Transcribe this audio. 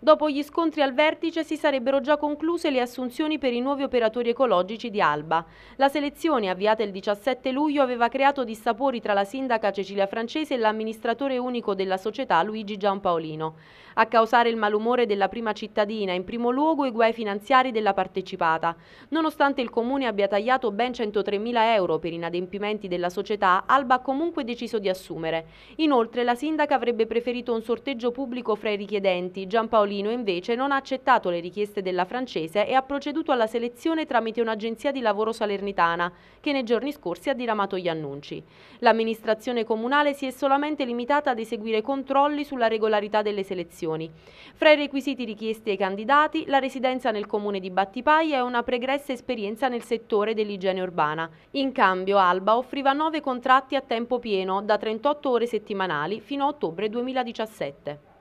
Dopo gli scontri al vertice si sarebbero già concluse le assunzioni per i nuovi operatori ecologici di Alba. La selezione, avviata il 17 luglio, aveva creato dissapori tra la sindaca Cecilia Francese e l'amministratore unico della società Luigi Giampaolino. A causare il malumore della prima cittadina, in primo luogo i guai finanziari della partecipata. Nonostante il comune abbia tagliato ben 103.000 euro per inadempimenti della società, Alba ha comunque deciso di assumere. Inoltre la sindaca avrebbe preferito un sorteggio pubblico fra i richiedenti. Giampaolino Paolino invece non ha accettato le richieste della francese e ha proceduto alla selezione tramite un'agenzia di lavoro salernitana che nei giorni scorsi ha diramato gli annunci. L'amministrazione comunale si è solamente limitata ad eseguire controlli sulla regolarità delle selezioni. Fra i requisiti richiesti ai candidati la residenza nel comune di Battipaglia e una pregressa esperienza nel settore dell'igiene urbana. In cambio Alba offriva nove contratti a tempo pieno da 38 ore settimanali fino a ottobre 2017.